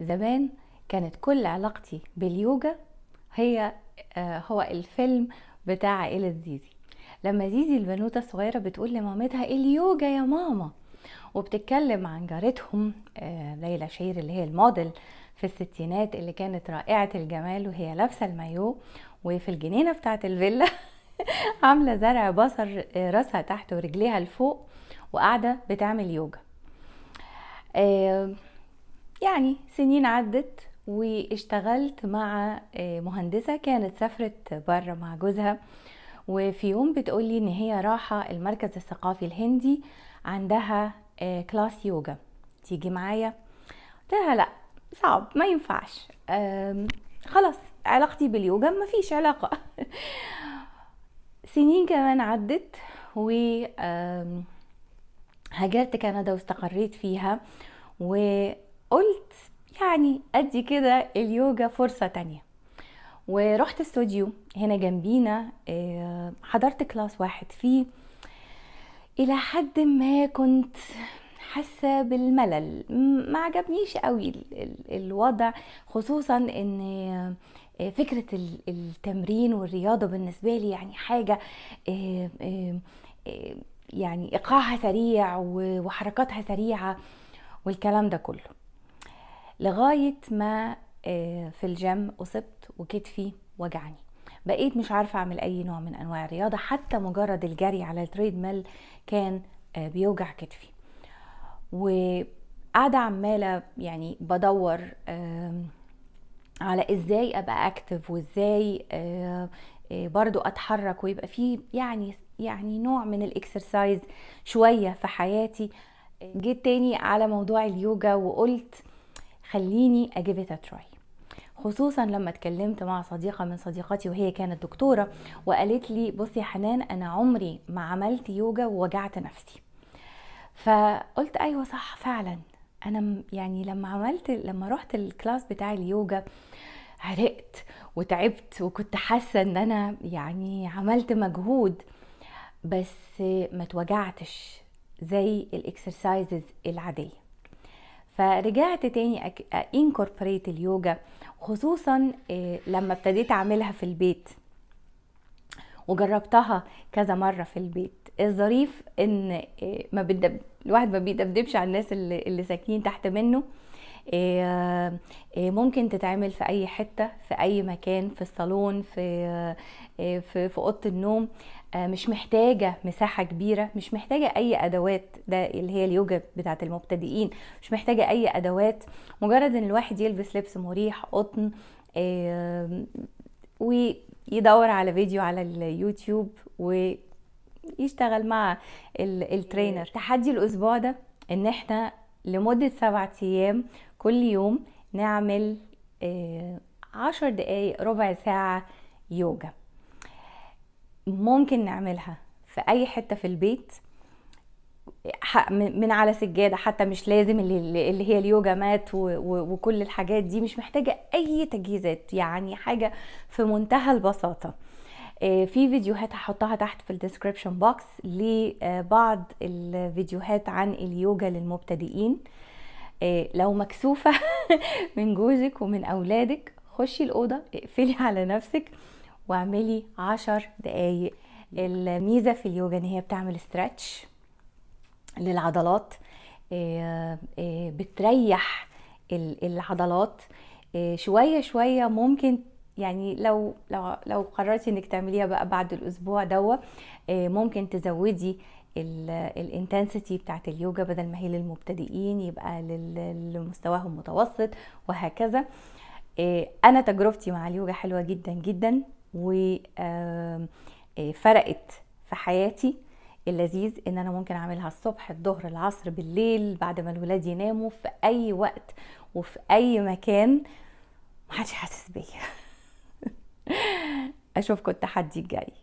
زمان كانت كل علاقتي باليوجا هي آه، هو الفيلم بتاع عائلة زيزي لما زيزي البنوتة الصغيرة بتقول لمامتها اليوجا يا ماما وبتتكلم عن جارتهم آه، ليلى شير اللي هي الموديل في الستينات اللي كانت رائعة الجمال وهي لابسة المايو وفي الجنينة بتاعة الفيلا عاملة زرع بصر آه، راسها تحت ورجليها لفوق وقاعدة بتعمل يوجا يعني سنين عدت واشتغلت مع آه، مهندسة كانت سافرت بره مع جوزها وفي يوم بتقولي ان هي راحة المركز الثقافي الهندي عندها آه، كلاس يوجا تيجي معايا قلت لها لا صعب ما ينفعش خلاص علاقتي باليوجا ما فيش علاقة سنين كمان عدت و هاجرت كندا واستقريت فيها و قلت يعني ادي كده اليوجا فرصه تانية ورحت استوديو هنا جنبينا آه، حضرت كلاس واحد فيه الى حد ما كنت حاسه بالملل ما عجبنيش قوي الوضع خصوصا ان آه، فكره التمرين والرياضه بالنسبه لي يعني حاجه آه، يعني ايقاعها سريع وحركاتها سريعه والكلام ده كله لغاية ما آه، في الجيم أصبت وكتفي وجعني بقيت مش عارفة أعمل أي نوع من أنواع الرياضة حتى مجرد الجري على التريد ميل كان آه، بيوجع كتفي وقاعدة عمالة يعني بدور على ازاي ابقى اكتف وازاي آه، برضو اتحرك ويبقى في يعني يعني نوع من الاكسرسايز شويه في حياتي جيت تاني على موضوع اليوجا وقلت خليني أجيب تراي خصوصا لما اتكلمت مع صديقة من صديقاتي وهي كانت دكتورة وقالت لي بصي يا حنان أنا عمري ما عملت يوجا ووجعت نفسي فقلت أيوة صح فعلا أنا يعني لما عملت لما رحت الكلاس بتاع اليوجا عرقت وتعبت وكنت حاسة إن أنا يعني عملت مجهود بس ما توجعتش زي الاكسرسايزز العادية فرجعت تاني انكوربريت اليوجا خصوصا آه، لما ابتديت اعملها في البيت وجربتها كذا مرة في البيت الظريف ان آه، ما الواحد ما بيدبدبش على الناس اللي, اللي ساكنين تحت منه آه، آه، ممكن تتعمل في اي حته في اي مكان في الصالون في آه، في في اوضه النوم مش محتاجه مساحه كبيره مش محتاجه اي ادوات ده اللي هي اليوجا بتاعت المبتدئين مش محتاجه اي ادوات مجرد ان الواحد يلبس لبس مريح قطن ويدور على فيديو على اليوتيوب ويشتغل مع الترينر تحدي الاسبوع ده ان احنا لمده سبعة ايام كل يوم نعمل آه، عشر دقايق ربع ساعة يوجا ممكن نعملها في أي حتة في البيت من على سجاده حتى مش لازم اللي هي اليوجا مات وكل الحاجات دي مش محتاجه اي تجهيزات يعني حاجه في منتهى البساطه آه، في فيديوهات هحطها تحت في الديسكريبشن بوكس لبعض الفيديوهات عن اليوجا للمبتدئين إيه، لو مكسوفه من جوزك ومن اولادك خشي الاوضه اقفلي على نفسك واعملي عشر دقايق الميزه في اليوجا ان هي بتعمل استرتش للعضلات إيه، إيه، بتريح العضلات شويه شويه ممكن يعني لو لو لو قررتي انك تعمليها بقى بعد الاسبوع دوت ممكن تزودي الانتنسيتي بتاعت اليوجا بدل ما هي للمبتدئين يبقى لمستواهم متوسط وهكذا إيه، انا تجربتي مع اليوجا حلوه جدا جدا وفرقت إيه، في حياتي اللذيذ ان انا ممكن اعملها الصبح الظهر العصر بالليل بعد ما الولاد يناموا في اي وقت وفي اي مكان محدش حاسس بيا اشوفكم التحدي الجاي